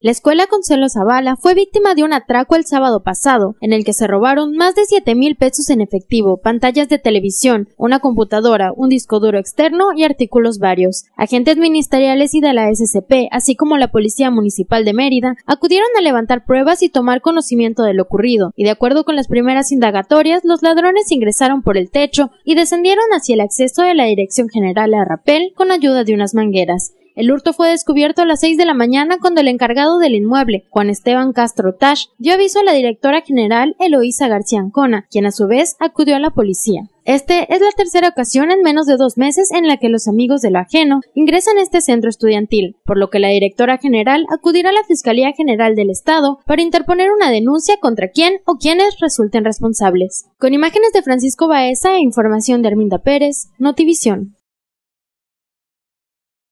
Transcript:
La escuela Consuelo Zavala fue víctima de un atraco el sábado pasado, en el que se robaron más de siete mil pesos en efectivo, pantallas de televisión, una computadora, un disco duro externo y artículos varios. Agentes ministeriales y de la SCP, así como la Policía Municipal de Mérida, acudieron a levantar pruebas y tomar conocimiento de lo ocurrido, y de acuerdo con las primeras indagatorias, los ladrones ingresaron por el techo y descendieron hacia el acceso de la Dirección General a Rapel con ayuda de unas mangueras. El hurto fue descubierto a las 6 de la mañana cuando el encargado del inmueble, Juan Esteban Castro Tash, dio aviso a la directora general Eloísa García Ancona, quien a su vez acudió a la policía. Este es la tercera ocasión en menos de dos meses en la que los amigos del ajeno ingresan a este centro estudiantil, por lo que la directora general acudirá a la Fiscalía General del Estado para interponer una denuncia contra quien o quienes resulten responsables. Con imágenes de Francisco Baeza e información de Arminda Pérez, Notivisión.